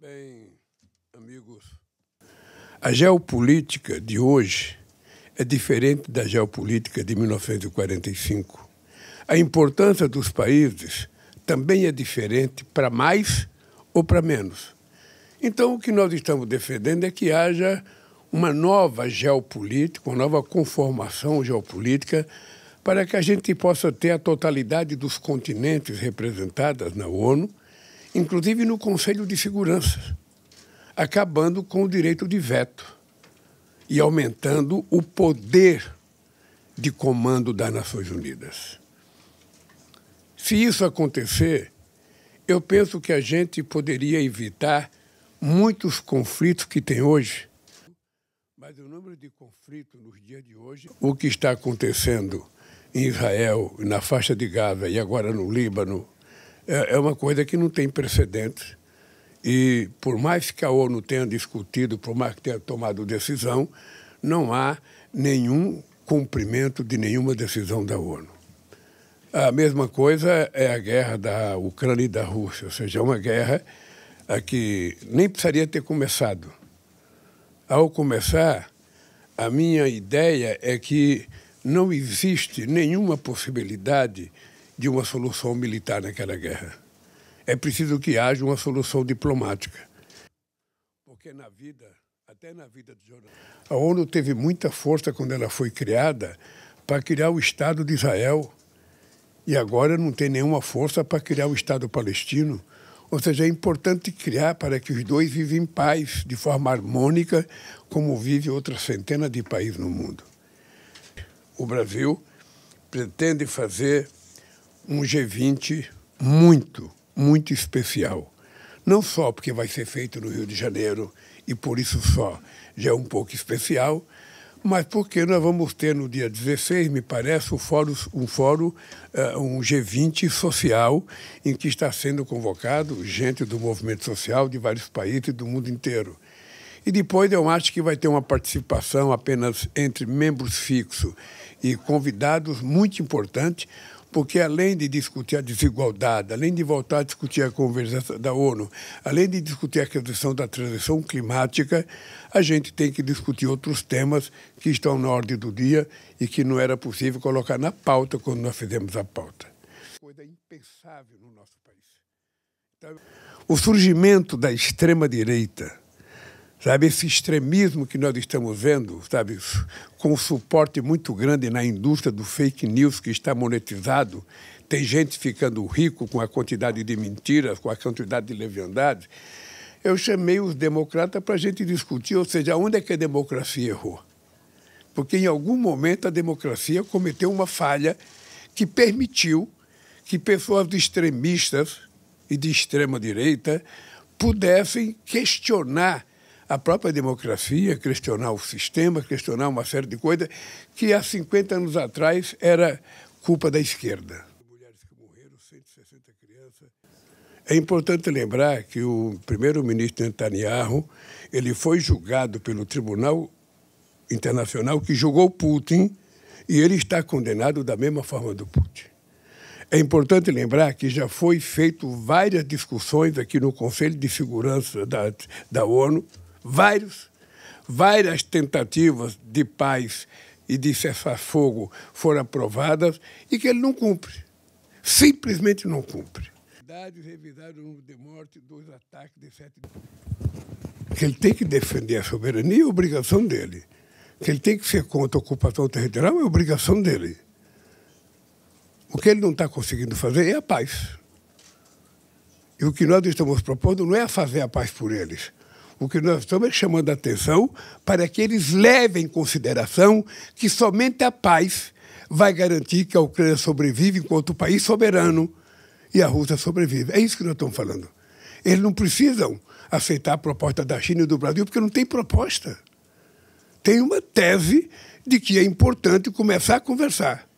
Bem, amigos, a geopolítica de hoje é diferente da geopolítica de 1945. A importância dos países também é diferente para mais ou para menos. Então, o que nós estamos defendendo é que haja uma nova geopolítica, uma nova conformação geopolítica, para que a gente possa ter a totalidade dos continentes representadas na ONU inclusive no Conselho de Segurança, acabando com o direito de veto e aumentando o poder de comando das Nações Unidas. Se isso acontecer, eu penso que a gente poderia evitar muitos conflitos que tem hoje. Mas o número de conflitos nos dias de hoje, o que está acontecendo em Israel, na faixa de Gaza e agora no Líbano, é, é uma coisa que não tem precedentes. E por mais que a ONU tenha discutido, por mais que tenha tomado decisão, não há nenhum cumprimento de nenhuma decisão da ONU. A mesma coisa é a guerra da Ucrânia e da Rússia, ou seja, é uma guerra que nem precisaria ter começado. Ao começar, a minha ideia é que não existe nenhuma possibilidade de uma solução militar naquela guerra. É preciso que haja uma solução diplomática. Porque na vida, até na vida de a ONU teve muita força quando ela foi criada para criar o Estado de Israel. E agora não tem nenhuma força para criar o Estado palestino. Ou seja, é importante criar para que os dois vivem em paz, de forma harmônica, como vive outras centenas de países no mundo. O Brasil pretende fazer um G20 muito, muito especial. Não só porque vai ser feito no Rio de Janeiro, e por isso só já é um pouco especial, mas porque nós vamos ter no dia 16, me parece, um fórum, um, fórum, eh, um G20 social, em que está sendo convocado gente do movimento social de vários países do mundo inteiro. E depois eu acho que vai ter uma participação apenas entre membros fixos e convidados muito importante, porque além de discutir a desigualdade, além de voltar a discutir a conversa da ONU, além de discutir a questão da transição climática, a gente tem que discutir outros temas que estão na ordem do dia e que não era possível colocar na pauta quando nós fizemos a pauta. Coisa impensável no nosso país. Então, o surgimento da extrema-direita Sabe, esse extremismo que nós estamos vendo, sabe, com um suporte muito grande na indústria do fake news que está monetizado, tem gente ficando rico com a quantidade de mentiras, com a quantidade de leviandades. Eu chamei os democratas para a gente discutir, ou seja, onde é que a democracia errou. Porque em algum momento a democracia cometeu uma falha que permitiu que pessoas extremistas e de extrema direita pudessem questionar a própria democracia, questionar o sistema, questionar uma série de coisas que há 50 anos atrás era culpa da esquerda. É importante lembrar que o primeiro-ministro Netanyahu ele foi julgado pelo Tribunal Internacional que julgou Putin e ele está condenado da mesma forma do Putin. É importante lembrar que já foi feito várias discussões aqui no Conselho de Segurança da, da ONU vários, várias tentativas de paz e de cessar-fogo foram aprovadas e que ele não cumpre. Simplesmente não cumpre. Revisar o número de mortes dois ataques de sete. que ele tem que defender a soberania é obrigação dele. Que ele tem que ser contra a ocupação territorial é obrigação dele. O que ele não está conseguindo fazer é a paz. E o que nós estamos propondo não é fazer a paz por eles, o que nós estamos chamando a atenção para que eles levem em consideração que somente a paz vai garantir que a Ucrânia sobrevive enquanto país soberano e a Rússia sobrevive. É isso que nós estamos falando. Eles não precisam aceitar a proposta da China e do Brasil, porque não tem proposta. Tem uma tese de que é importante começar a conversar.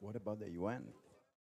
What about the UN?